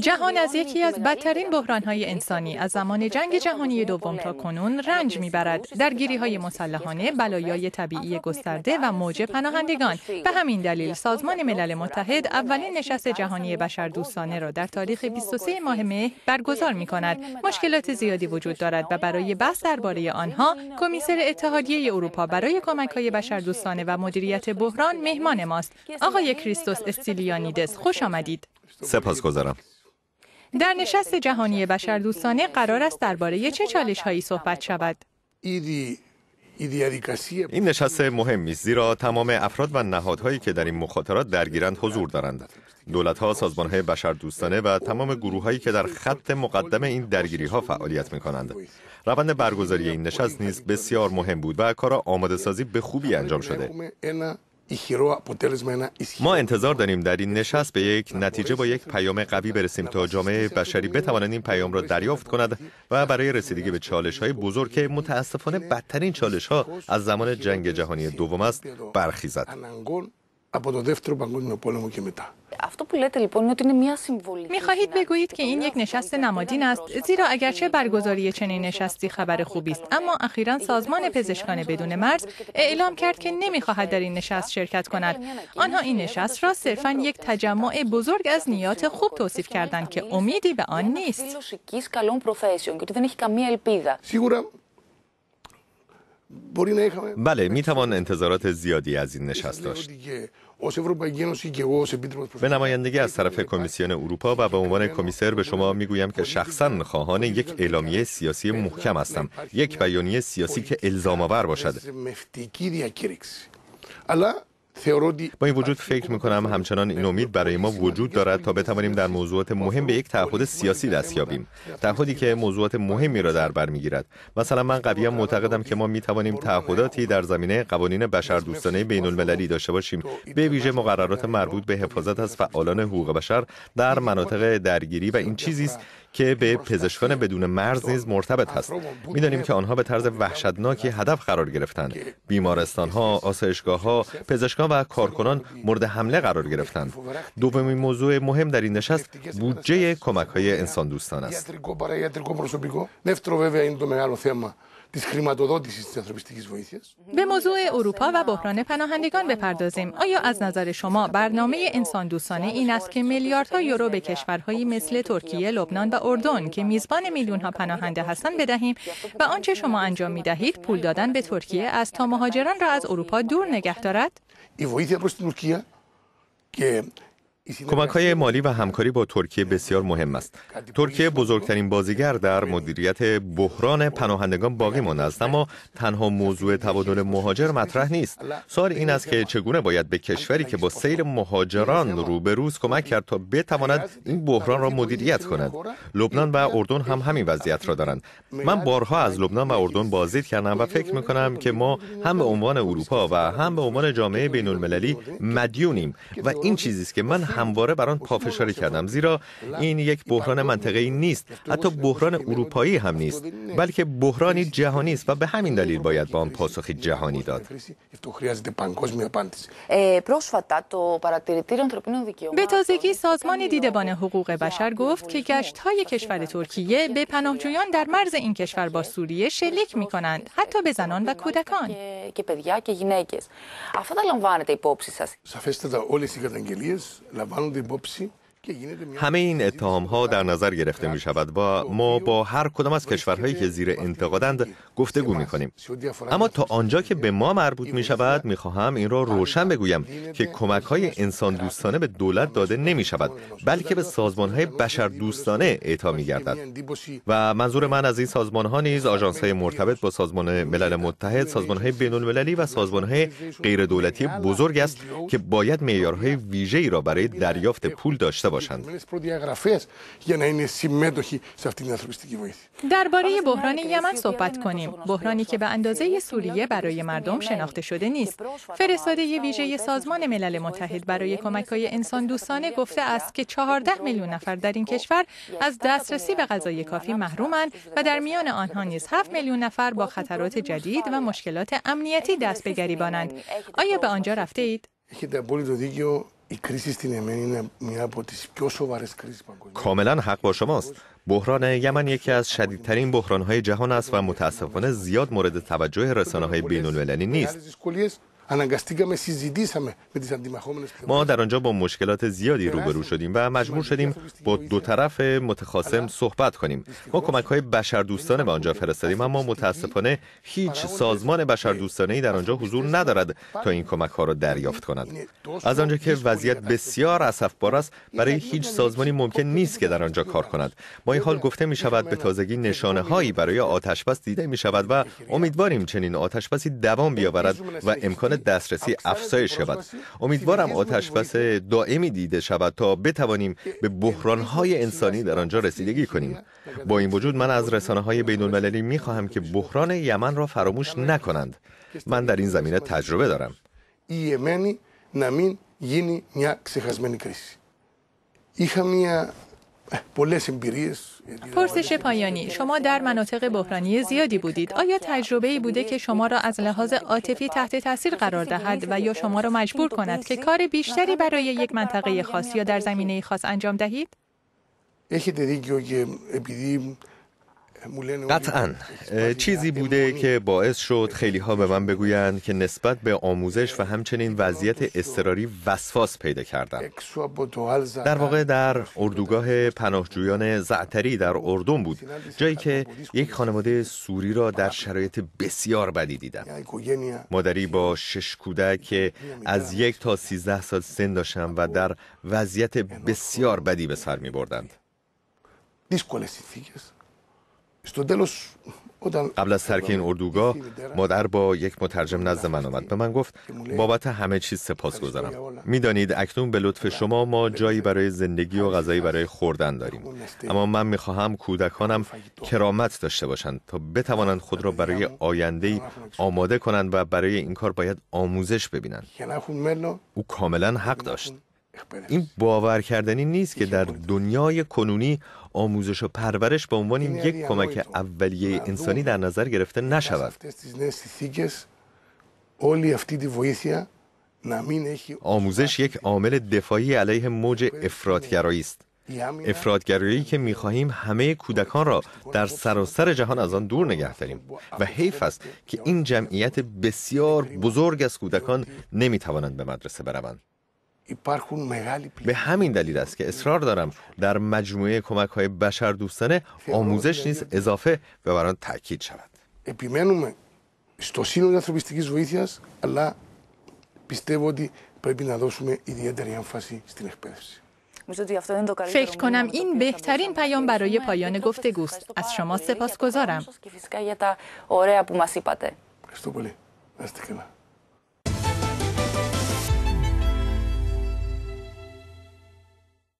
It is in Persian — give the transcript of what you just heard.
جهان از یکی از بدترین های انسانی از زمان جنگ جهانی دوم تا کنون رنج میبرد گیری های مسلحانه بلایای طبیعی گسترده و موج پناهندگان به همین دلیل سازمان ملل متحد اولین نشست جهانی دوستانه را در تاریخ 23 ماه مه برگزار می کند مشکلات زیادی وجود دارد و برای بحث درباره آنها کمیسر اتحادیه اروپا برای کمک های دوستانه و مدیریت بحران مهمان ماست آقای یعنی کریستوس استیلیانیدس خوش آمدید سپاس گذارم. در نشست جهانی بشر دوستانه قرار است درباره چه چالش هایی صحبت شود؟ این نشست مهمی است زیرا تمام افراد و نهادهایی که در این مخاطرات درگیرند حضور دارند دولت ها سازمان های بشر دوستانه و تمام گروه هایی که در خط مقدم این درگیری ها فعالیت می کنند روند برگزاری این نشست نیز بسیار مهم بود و کار آماده سازی به خوبی انجام شده ما انتظار داریم در این نشست به یک نتیجه با یک پیام قوی برسیم تا جامعه بشری بتواند این پیام را دریافت کند و برای رسیدگی به چالش های بزرگ که متاسفانه بدترین چالش ها از زمان جنگ جهانی دوم است برخیزد. από το Δεύτερο Παγκόσμιο Πόλεμο και μετά. می خواهید بگویید که این یک نشست نمادین است زیرا اگرچه برگزاری چنین نشستی خبر خوبی است اما اخیرا سازمان پزشکان بدون مرز اعلام کرد که نمیخواهد در این نشست شرکت کند آنها این نشست را صرفا یک تجمع بزرگ از نیات خوب توصیف کردند که امیدی به آن نیست بله می توان انتظارات زیادی از این نشست داشت به نمایندگی از طرف کمیسیون اروپا و به عنوان کمیسر به شما میگویم که شخصا خواهان یک اعلامیه سیاسی محکم هستم یک بیانیه سیاسی که الزام آور باشد با این وجود فکر می کنم همچنان این امید برای ما وجود دارد تا بتوانیم در موضوعات مهم به یک تعهد سیاسی دست یابیم تعهدی که موضوعات مهمی را در بر میگیرد مثلا من قویا معتقدم که ما می تعهداتی در زمینه قوانین بشردوستانه بین المللی داشته باشیم به ویژه مقررات مربوط به حفاظت از فعالان حقوق بشر در مناطق درگیری و این چیزی است که به پزشکان بدون مرز نیز مرتبط هست میدانیم که آنها به طرز وحشتناکی هدف قرار گرفتند بیمارستان ها آسایشگاه ها پزشکان و کارکنان مورد حمله قرار گرفتند دومین موضوع مهم در این نشست بودجه کمک های انسان دوستان است به موضوع اروپا و بحران پناهندگان بپردازیم. آیا از نظر شما برنامه انسان دوستانه این است که میلیاردها یورو به کشورهایی مثل ترکیه، لبنان و اردن که میزبان میلیون ها پناهنده هستند بدهیم و آنچه شما انجام می دهید پول دادن به ترکیه از تا مهاجران را از اروپا دور نگه دارد؟ کمک های مالی و همکاری با ترکیه بسیار مهم است. ترکیه بزرگترین بازیگر در مدیریت بحران پناهندگان باقی مانده است اما تنها موضوع تبادل مهاجر مطرح نیست. سوال این است که چگونه باید به کشوری که با سیر مهاجران روبروز کمک کرد تا بتواند این بحران را مدیریت کند. لبنان و اردن هم همین وضعیت را دارند. من بارها از لبنان و اردن بازدید کردم و فکر می کنم که ما هم به عنوان اروپا و هم به عنوان جامعه بین المللی مدیونیم و این چیزی است که من همواره بر آن پافشاری کردم زیرا این یک بحران منطقه‌ای نیست حتی بحران اروپایی هم نیست بلکه بحرانی جهانی است و به همین دلیل باید با آن پاسخی جهانی داد به تازگی سازمان دیدبان حقوق بشر گفت که گشت های کشور ترکیه به پناهجویان در مرز این کشور با سوریه شلیک می کنند حتی به زنان و کودکان λαμβάνονται υπόψη همه این اتهام ها در نظر گرفته می شود و ما با هر کدام از کشورهایی که زیر انتقادند گفتگو می کنیم اما تا آنجا که به ما مربوط می شود می خواهم این را روشن بگویم که کمک های انسان دوستانه به دولت داده نمی شود بلکه به سازمان های بشر دوستانه اعطا می گردد و منظور من از این سازمان ها نیز آژانس های مرتبط با سازمان ملل متحد سازمان های بین المللی و سازمان های غیر دولتی یعنی بزرگ است که باید معیارهای ویژه‌ای را برای دریافت پول داشته داشته باشند درباره بحران یمن صحبت کنیم بحرانی که به اندازه سوریه برای مردم شناخته شده نیست فرستاده ویژه سازمان ملل متحد برای کمک های انسان دوستانه گفته است که 14 میلیون نفر در این کشور از دسترسی به غذای کافی محرومند و در میان آنها نیز 7 میلیون نفر با خطرات جدید و مشکلات امنیتی دست به گریبانند آیا به آنجا رفته اید کاملا حق با شماست. بحران یمن یکی از شدیدترین بحران های جهان است و متاسفانه زیاد مورد توجه رسانه های بین نیست. ما در آنجا با مشکلات زیادی روبرو شدیم و مجبور شدیم خب با دو طرف متخاصم صحبت کنیم ما کمک های بشردوستانه به آنجا فرستادیم اما متاسفانه هیچ سازمان دوستانه در آنجا حضور ندارد تا این کمک ها را دریافت کند از آنجا که وضعیت بسیار اسفبار است برای هیچ سازمانی خب ممکن خب نیست که در آنجا کار کند با این حال گفته می شود به تازگی نشانه هایی برای آتش دیده می و امیدواریم چنین آتش دوام بیاورد و امکان دسترسی افزایش شود امیدوارم آتش بس دائمی دیده شود تا بتوانیم به بحرانهای انسانی در آنجا رسیدگی کنیم با این وجود من از رسانه های بین المللی می خواهم که بحران یمن را فراموش نکنند من در این زمینه تجربه دارم یمنی نمین یینی یا کریسی ایخا میا پرسش پایانی شما در مناطق بحرانی زیادی بودید آیا تجربه ای بوده که شما را از لحاظ عاطفی تحت تاثیر قرار دهد و یا شما را مجبور کند که کار بیشتری برای یک منطقه خاص یا در زمینه خاص انجام دهید؟ قطعا چیزی بوده که باعث شد خیلی ها به من بگویند که نسبت به آموزش و همچنین وضعیت اضطراری وسواس پیدا کردم در واقع در اردوگاه پناهجویان زعتری در اردن بود جایی که یک خانواده سوری را در شرایط بسیار بدی دیدم مادری با شش کودک که از یک تا سیزده سال سن داشتم و در وضعیت بسیار بدی به سر می بردند قبل از ترک این اردوگاه مادر با یک مترجم نزد من آمد به من گفت بابت همه چیز سپاس گذارم میدانید اکنون به لطف بله. شما ما بله. جایی برای زندگی و غذایی برای خوردن خب، داریم اما من میخواهم کودکانم کرامت داشته باشند تا بتوانند خود را برای آینده ای آماده کنند و برای این کار باید آموزش ببینند او کاملا حق داشت این باور کردنی نیست که در دنیای کنونی آموزش و پرورش به عنوان یک یعنی کمک یعنی اولیه انسانی در نظر گرفته نشود. آموزش یک عامل دفاعی علیه موج افرادگرایی است. یعنی افرادگرایی که میخواهیم همه کودکان را در سراسر جهان از آن دور نگه داریم و حیف است که این جمعیت بسیار بزرگ از کودکان نمیتوانند به مدرسه بروند. به همین دلیل است که اصرار دارم در مجموعه کمک های بشر دوستانه آموزش نیز اضافه و بر آن تاکید شود στο σύνολο ανθρωπιστικής βοήθειας αλλά πιστεύω ότι πρέπει να δώσουμε فکر کنم این بهترین پیام برای پایان گفتگوست از شما سپاسگزارم. Ευχαριστώ